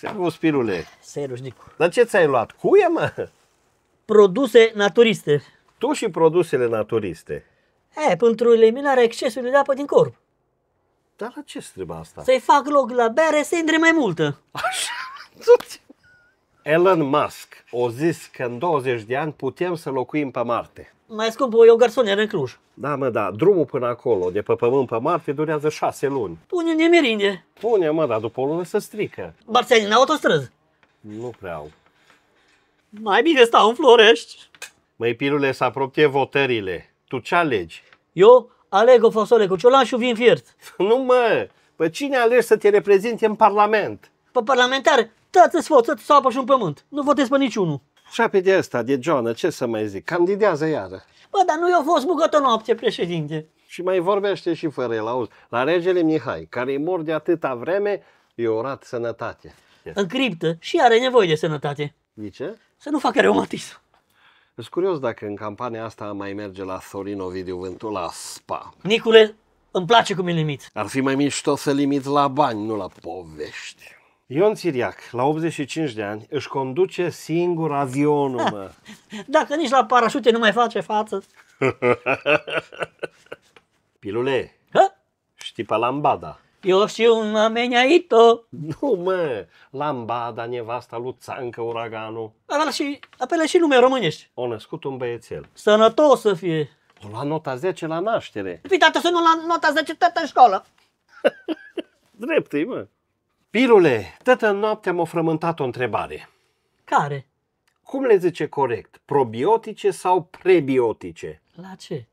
Servus, pirule. Servus, Nicu. Dar ce ți-ai luat? Cuie, mă? Produse naturiste. Tu și produsele naturiste. E, pentru eliminarea excesului de apă din corp. Dar la ce trebuie asta? Să-i fac loc la bere, să intre mai multă. Așa. Elon Musk a zis că în 20 de ani putem să locuim pe Marte. Mai scump, o garsonieră în Cluj. Da, mă, da. Drumul până acolo, de pe Pământ pe Marte, durează șase luni. Pune nemerinde. Pune, mă, dar după o lună se strică. Barțeni în autostrăzi? Nu prea au. Mai bine stau în Florești. Măi, pilule, să apropie votările. Tu ce alegi? Eu aleg o fasole cu ciolan și vin fiert. Nu, mă! Pe păi cine alegi să te reprezinte în Parlament? Pe parlamentar Dați-ți forță, să apă și un pământ. Nu votez pe niciunul. Și pe de asta, de Joana, ce să mai zic? Candidează iară. Bă, dar nu i-a fost bucătă noapte, președinte. Și mai vorbește și fără el, auzi, la regele Mihai, care e mor de atâta vreme, i orat sănătate. În criptă și are nevoie de sănătate. De ce? Să nu facă reumatism. Sunt curios dacă în campania asta mai merge la Sorin Ovidiu Vântul la spa. Nicule, îmi place cum e limit. Ar fi mai mișto să limit la bani, nu la povești. Ion Țiriac, la 85 de ani, își conduce singur avionul, mă. Dacă nici la parașute nu mai face față. Pilule, ha? știi pe lambada? Eu știu un ameniaito. Nu, mă, lambada, nevasta lui Țancă, uraganul. Dar și, apele și nume românești. O născut un băiețel. Sănătos să fie. O la nota 10 la naștere. Păi, să nu la nota 10 toată în școală. Drept mă. Pirule, tătă noapte am o frământat o întrebare. Care? Cum le zice corect? Probiotice sau prebiotice? La ce?